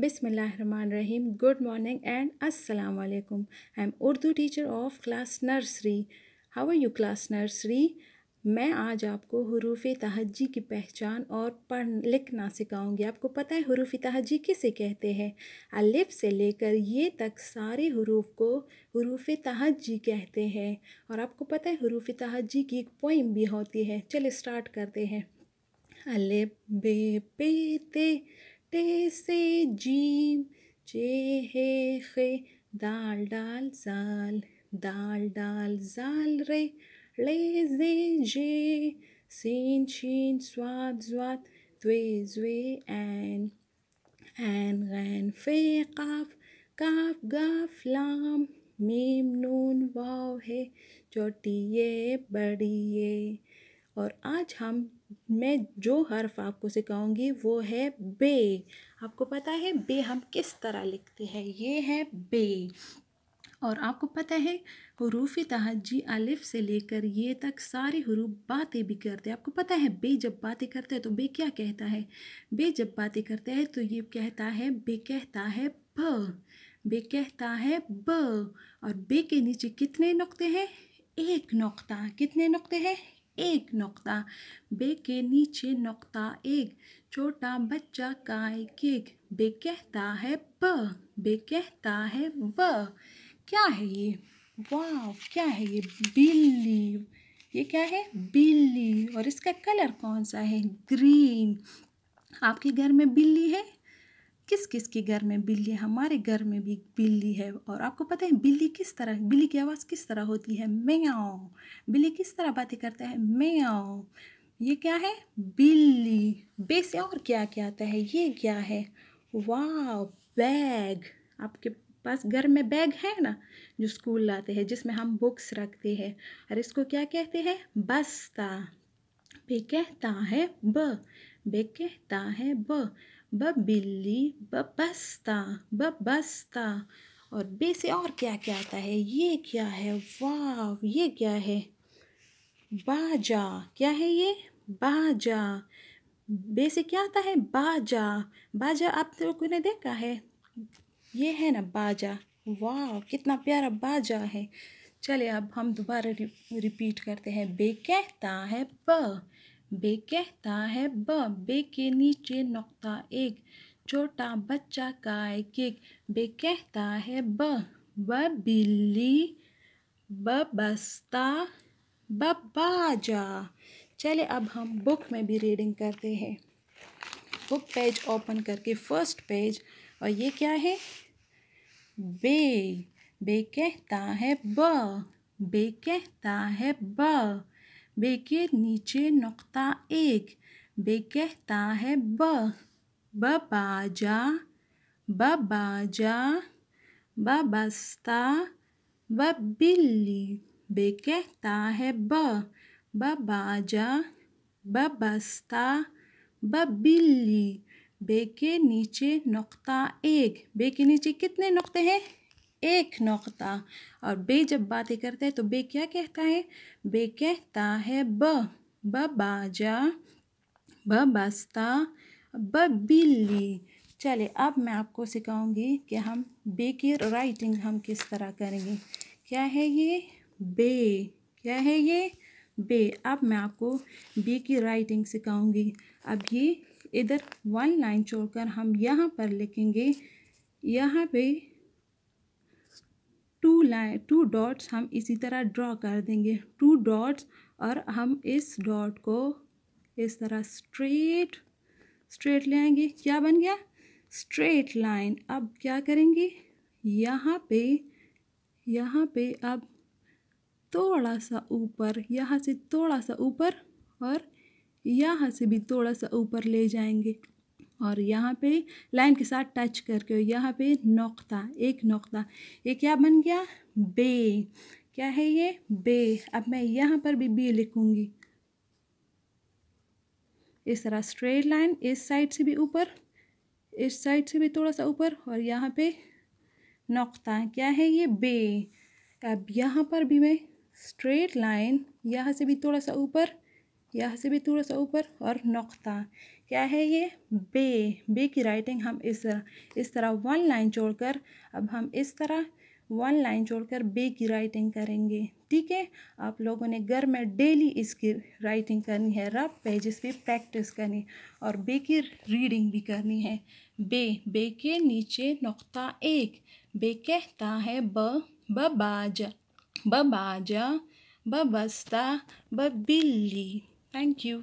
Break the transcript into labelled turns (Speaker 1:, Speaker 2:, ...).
Speaker 1: बिसमीम good morning and अस्सलाम वालेकुम I am Urdu teacher of class nursery how are you class nursery मैं आज आपको हरूफ तहजी की पहचान और पढ़ लिखना सिखाऊंगी आपको पता है हरूफ तहजी किसे कहते हैं अलिफ से लेकर ये तक सारे हरूफ को हरूफ तहजी कहते हैं और आपको पता है हरूफ तहजी की एक पोइम भी होती है चलिए स्टार्ट करते हैं अलिफ बे पे ते ते से जीम जे हे खे दाल डाल जाल दाल डाल जाल रे ले जे जे सीन शीन स्वाद स्वाद त्वे ज्वे एन एन गैन फे काफ काफ गाफ लाम मीम नून वाव है चोटी ये बड़ी ये और आज हम मैं जो हर्फ आपको सिखाऊंगी वो है बे आपको पता है बे हम किस तरह लिखते हैं ये है बे और आपको पता है हरूफ तहजी अलिफ से लेकर ये तक सारे हरूफ बातें भी करते हैं आपको पता है बे जब बातें करते हैं तो बे क्या कहता है बे जब बातें करते हैं तो ये कहता है बे कहता है ब बे कहता है ब और बे के नीचे कितने नुक्ते हैं एक नुक्ता कितने नुक्ते हैं एक नोकता बे के नीचे नोकता एक छोटा बच्चा काय केक बे कहता है ब बे कहता है ब क्या है ये वाह क्या है ये बिल्ली ये क्या है बिल्ली और इसका कलर कौन सा है ग्रीन आपके घर में बिल्ली है किस किस के घर में बिल्ली हमारे घर में भी बिल्ली है और आपको पता है बिल्ली किस तरह बिल्ली की आवाज़ किस तरह होती है म्याओ बिल्ली किस तरह बातें करता है म्याओ ये क्या है बिल्ली बेस और क्या क्या आता है ये क्या है वाह बैग आपके पास घर में बैग है ना जो स्कूल लाते हैं जिसमें हम बुक्स रखते हैं और इसको क्या कहते हैं बस्ता पे कहता है ब बे कहता है ब ब बिल्ली ब बस्ता ब बस्ता और बे से और क्या क्या आता है ये क्या है वाह ये क्या है बाजा क्या है ये बाजा बे से क्या आता है बाजा बाजा आप लोगों ने देखा है ये है ना बाजा वाह कितना प्यारा बाजा है चले अब हम दोबारा रिपीट करते हैं बे कहता है प बे कहता है ब बे के नीचे नुकता एक छोटा बच्चा का एक एक बे कहता है ब ब बिल्ली ब बस्ता ब बाजा चले अब हम बुक में भी रीडिंग करते हैं बुक पेज ओपन करके फर्स्ट पेज और ये क्या है बे बे कहता है ब बे कहता है ब बे के नीचे नुकता एक बे कहता है ब ब बाजा ब बाजा ब बस्ता ब बिल्ली बे कहता है ब ब बाजा ब बस्ता ब बिल्ली बे के नीचे नुकता एक बे के नीचे कितने नुकते हैं एक नुकता और बे जब बातें करता है तो बे क्या कहता है बे कहता है ब ब बाजा ब बस्ता ब बिल्ली चले अब मैं आपको सिखाऊंगी कि हम बे की राइटिंग हम किस तरह करेंगे क्या है ये बे क्या है ये बे अब मैं आपको बे की राइटिंग सिखाऊंगी अब ये इधर वन लाइन छोड़कर हम यहाँ पर लिखेंगे यहाँ पे टू लाइन टू डॉट्स हम इसी तरह ड्रॉ कर देंगे टू डॉट्स और हम इस डॉट को इस तरह स्ट्रेट स्ट्रेट ले आएंगे क्या बन गया स्ट्रेट लाइन अब क्या करेंगे यहाँ पे यहाँ पे अब थोड़ा सा ऊपर यहाँ से थोड़ा सा ऊपर और यहाँ से भी थोड़ा सा ऊपर ले जाएंगे और यहाँ पे लाइन के साथ टच करके यहाँ पे नुकता एक नुकता ये क्या बन गया बे क्या है ये बे अब मैं यहाँ पर भी बी लिखूँगी इस तरह स्ट्रेट लाइन इस साइड से भी ऊपर इस साइड से भी थोड़ा सा ऊपर और यहाँ पे नुकता क्या है ये बे अब यहाँ पर भी मैं स्ट्रेट लाइन यहाँ से भी थोड़ा सा ऊपर यहाँ से भी थोड़ा सा ऊपर और नुकता क्या है ये बे बे की राइटिंग हम इस तरह इस तरह वन लाइन कर अब हम इस तरह वन लाइन कर बे की राइटिंग करेंगे ठीक है आप लोगों ने घर में डेली इसकी राइटिंग करनी है रफ पेजेस पे प्रैक्टिस करनी और बे की रीडिंग भी करनी है बे बे के नीचे नुकता एक बे कहता है ब बबाज बबाजा बबस्ता बिल्ली Thank you.